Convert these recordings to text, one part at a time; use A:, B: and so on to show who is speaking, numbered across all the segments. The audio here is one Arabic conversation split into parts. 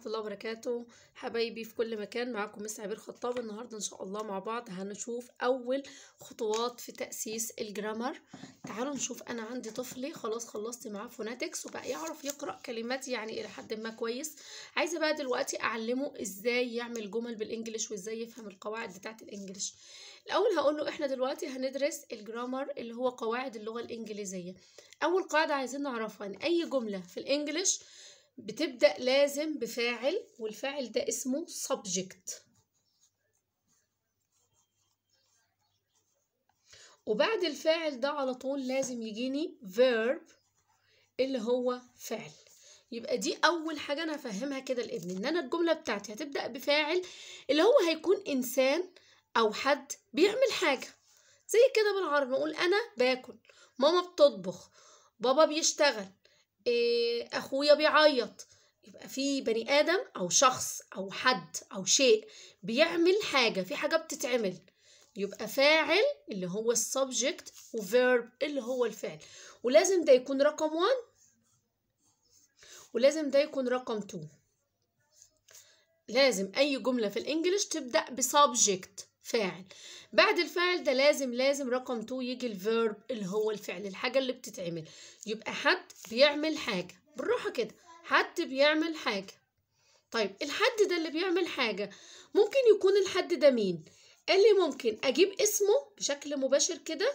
A: ورحمة الله وبركاته حبايبي في كل مكان معاكم مس عبير خطاب النهاردة إن شاء الله مع بعض هنشوف أول خطوات في تأسيس الجرامر تعالوا نشوف أنا عندي طفلي خلاص خلصت معاه فوناتكس وبقى يعرف يقرأ كلمات يعني إلى حد ما كويس عايزة بقى دلوقتي أعلمه إزاي يعمل جمل بالإنجليش وإزاي يفهم القواعد بتاعة الإنجليش الأول هقول له إحنا دلوقتي هندرس الجرامر اللي هو قواعد اللغة الإنجليزية أول قاعدة عايزين نعرفها إن أي جملة في الإنجليش بتبدأ لازم بفاعل والفاعل ده اسمه subject وبعد الفاعل ده على طول لازم يجيني verb اللي هو فعل يبقى دي أول حاجة أنا هفهمها كده لابني إن أنا الجملة بتاعتي هتبدأ بفاعل اللي هو هيكون إنسان أو حد بيعمل حاجة زي كده بالعربي نقول أنا باكل ماما بتطبخ بابا بيشتغل آه، اخويا بيعيط يبقى في بني ادم او شخص او حد او شيء بيعمل حاجه في حاجه بتتعمل يبقى فاعل اللي هو السبجكت وفيرب اللي هو الفعل ولازم ده يكون رقم 1 ولازم ده يكون رقم 2 لازم اي جمله في الانجليش تبدا بسبجكت فاعل بعد الفاعل ده لازم لازم رقم 2 يجي الفيرب اللي هو الفعل الحاجة اللي بتتعمل يبقى حد بيعمل حاجة بالراحة كده حد بيعمل حاجة طيب الحد ده اللي بيعمل حاجة ممكن يكون الحد ده مين؟ اللي ممكن أجيب اسمه بشكل مباشر كده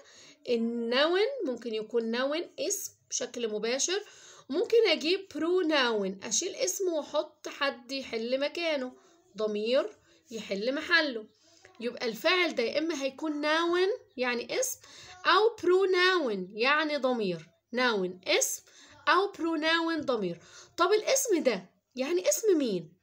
A: النون ممكن يكون نون اسم بشكل مباشر ممكن أجيب pronoun أشيل اسمه وأحط حد يحل مكانه ضمير يحل محله يبقى الفعل ده يا إما هيكون ناون يعني اسم أو بروناون يعني ضمير ناون اسم أو بروناون ضمير طب الاسم ده يعني اسم مين؟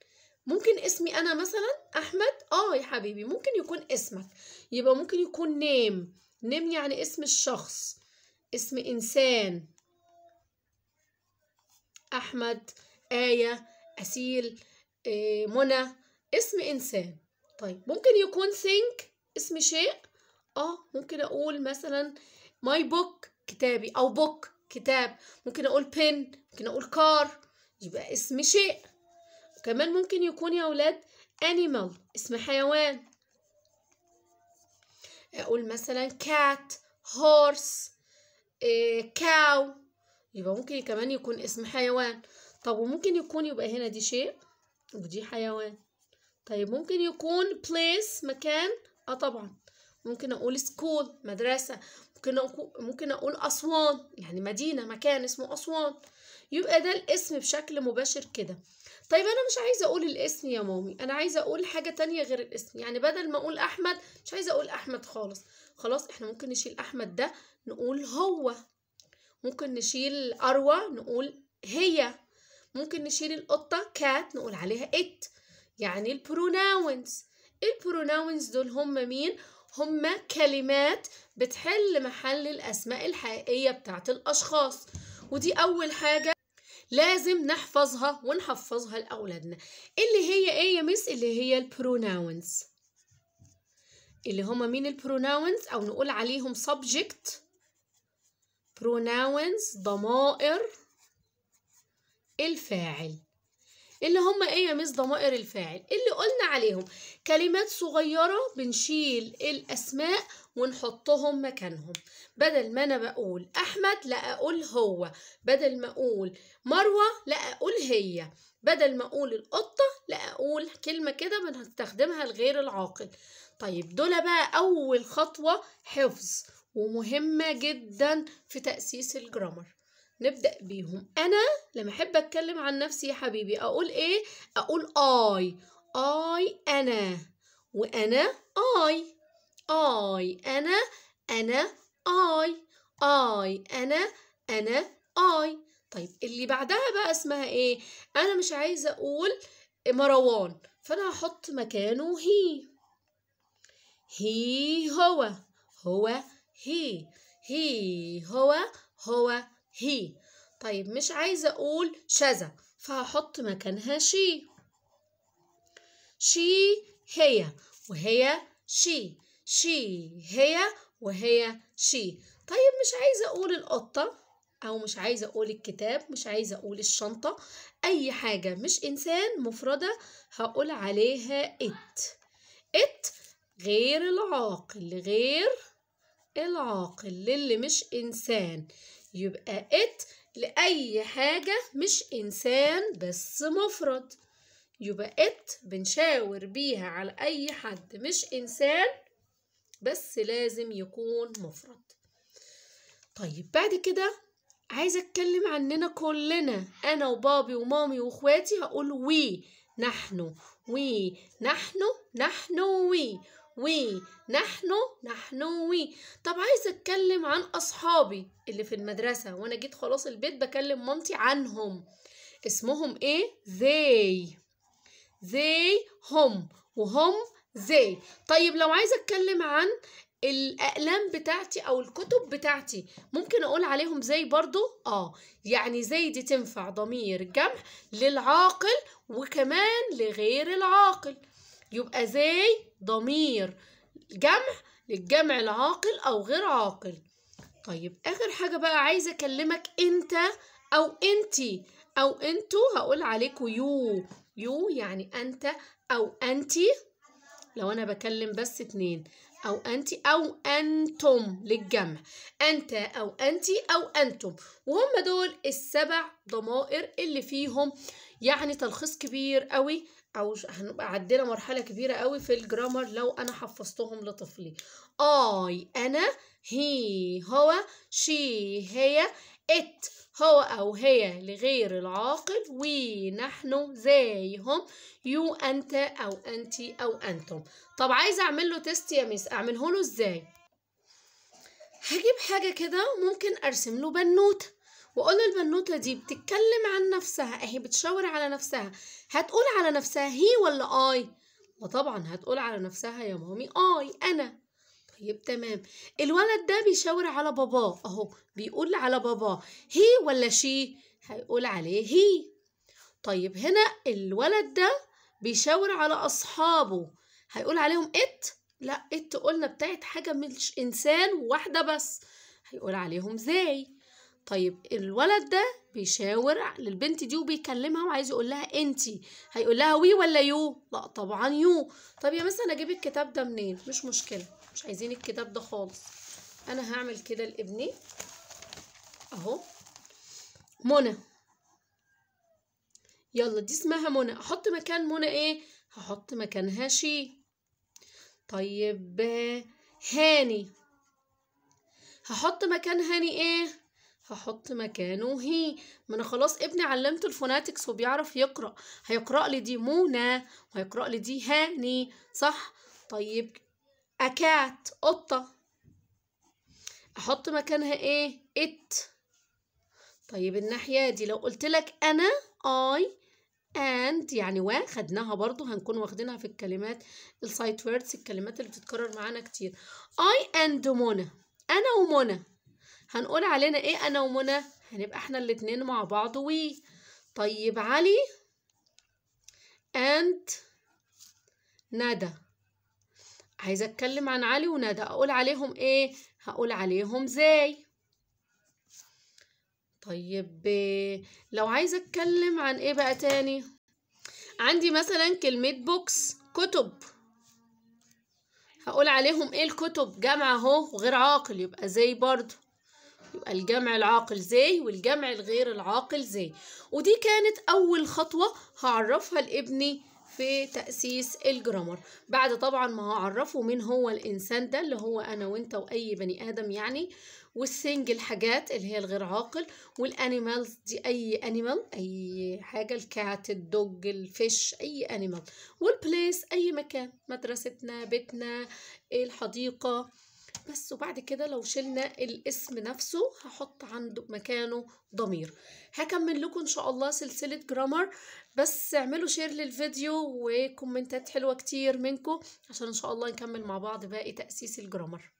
A: ممكن اسمي أنا مثلا أحمد آه يا حبيبي ممكن يكون اسمك يبقى ممكن يكون نيم نيم يعني اسم الشخص اسم إنسان أحمد آية أسيل آه، منى اسم إنسان طيب ممكن يكون think اسم شيء اه ممكن اقول مثلا my book كتابي او book كتاب ممكن اقول pen ممكن اقول car يبقى اسم شيء وكمان ممكن يكون يا ولاد animal اسم حيوان اقول مثلا cat horse آه، cow يبقى ممكن كمان يكون اسم حيوان طب وممكن يكون يبقى هنا دي شيء ودي حيوان طيب ممكن يكون place مكان اه طبعا ممكن اقول سكول مدرسة ممكن أقول ممكن اقول اسوان يعني مدينة مكان اسمه اسوان يبقى ده الاسم بشكل مباشر كده طيب انا مش عايزة اقول الاسم يا مامي انا عايزة اقول حاجة تانية غير الاسم يعني بدل ما اقول احمد مش عايزة اقول احمد خالص خلاص احنا ممكن نشيل احمد ده نقول هو ممكن نشيل اروى نقول هي ممكن نشيل القطة كات نقول عليها ات يعني البروناونز البروناونز دول هم مين؟ هم كلمات بتحل محل الأسماء الحقيقية بتاعت الأشخاص ودي أول حاجة لازم نحفظها ونحفظها لأولادنا اللي هي إيه يا مس؟ اللي هي البروناونز اللي هما مين البروناونز أو نقول عليهم subject pronouns ضمائر الفاعل اللي هم ايه يا مس ضمائر الفاعل اللي قلنا عليهم كلمات صغيرة بنشيل الأسماء ونحطهم مكانهم بدل ما أنا بقول أحمد لا أقول هو بدل ما أقول مروة لا أقول هي بدل ما أقول القطة لا أقول كلمة كده بنستخدمها لغير العاقل طيب دول بقى أول خطوة حفظ ومهمة جدا في تأسيس الجرامر نبدأ بيهم أنا لما أحب أتكلم عن نفسي يا حبيبي أقول إيه؟ أقول آي آي أنا وأنا آي آي أنا أنا آي آي أنا أنا آي طيب اللي بعدها بقى اسمها إيه؟ أنا مش عايزة أقول مروان فأنا هحط مكانه هي هي هو هو هي هي هو هو هي طيب مش عايزة أقول شذا فهحط مكانها شي شي هي وهي شي شي هي وهي شي طيب مش عايزة أقول القطة أو مش عايزة أقول الكتاب مش عايزة أقول الشنطة أي حاجة مش إنسان مفردة هقول عليها إت إت غير العاقل غير العاقل للي مش إنسان يبقى ات لأي حاجة مش إنسان بس مفرد يبقى ات بنشاور بيها على أي حد مش إنسان بس لازم يكون مفرد طيب بعد كده عايزة أتكلم عننا كلنا أنا وبابي ومامي وإخواتي هقول وي نحن وي نحن نحن وي وي نحن نحن وي طب عايزه اتكلم عن اصحابي اللي في المدرسه وانا جيت خلاص البيت بكلم مامتي عنهم اسمهم ايه they they هم وهم they طيب لو عايزه اتكلم عن الاقلام بتاعتي او الكتب بتاعتي ممكن اقول عليهم زي برضو اه يعني زي دي تنفع ضمير جمع للعاقل وكمان لغير العاقل يبقى زي ضمير جمع للجمع العاقل أو غير عاقل طيب آخر حاجة بقى عايزة أكلمك أنت أو أنتي أو أنتوا هقول عليكوا يو يو يعني أنت أو أنتي لو أنا بكلم بس اتنين أو انتي أو أنتم للجمع أنت أو انتي أو أنتم وهم دول السبع ضمائر اللي فيهم يعني تلخيص كبير قوي او هنبقى عدينا مرحله كبيره قوي في الجرامر لو انا حفظتهم لطفلي اي انا هي هو شي هي ات هو او هي لغير العاقل وي نحن زيهم يو انت او انت او انتم طب عايزه اعمل له تيست يا ميس اعمله له ازاي هجيب حاجه كده ممكن ارسم له بنوته واقول له البنوته دي بتتكلم عن نفسها اهي بتشاور على نفسها هتقول على نفسها هي ولا اي وطبعا هتقول على نفسها يا مامي اي انا طيب تمام الولد ده بيشاور على باباه اهو بيقول على باباه هي ولا شي هيقول عليه هي طيب هنا الولد ده بيشاور على اصحابه هيقول عليهم ات لا ات قلنا بتاعت حاجه مش انسان واحده بس هيقول عليهم زي طيب الولد ده بيشاور للبنت دي وبيكلمها وعايز يقول لها انتي هيقول لها وي ولا يو لا طبعا يو طب يا مس انا اجيب الكتاب ده منين مش مشكله مش عايزين الكتاب ده خالص انا هعمل كده لابني اهو منى يلا دي اسمها منى احط مكان منى ايه هحط مكانها شي طيب هاني هحط مكان هاني ايه هحط مكانه هي ما انا خلاص ابني علمته الفوناتكس وبيعرف يقرا هيقرا لي دي منى وهيقرا لي دي هاني صح طيب اكات قطه احط مكانها ايه ات طيب الناحيه دي لو قلت لك انا اي اند يعني واخدناها خدناها برضو هنكون واخدينها في الكلمات السايت ووردز الكلمات اللي بتتكرر معانا كتير اي اند منى أنا ومنى هنقول علينا ايه انا ومنى هنبقى احنا الاتنين مع بعض وي طيب علي and ندى عايزه اتكلم عن علي وندى اقول عليهم ايه هقول عليهم زي طيب لو عايزه اتكلم عن ايه بقى تاني عندي مثلا كلمه بوكس كتب هقول عليهم ايه الكتب جمع اهو وغير عاقل يبقى زي برضو يبقى الجمع العاقل زي والجمع الغير العاقل زي ودي كانت أول خطوة هعرفها لابني في تأسيس الجرامر بعد طبعا ما هعرفه مين هو الإنسان ده اللي هو أنا وإنت وأي بني آدم يعني والسنجل حاجات اللي هي الغير عاقل والأنيمالز دي أي أنيمال أي حاجة الكات الدوج الفيش أي أنيمال والبليس أي مكان مدرستنا بيتنا الحديقة بس وبعد كده لو شلنا الاسم نفسه هحط عنده مكانه ضمير هكمل لكم ان شاء الله سلسله جرامر بس اعملوا شير للفيديو وكومنتات حلوه كتير منكم عشان ان شاء الله نكمل مع بعض باقي تاسيس الجرامر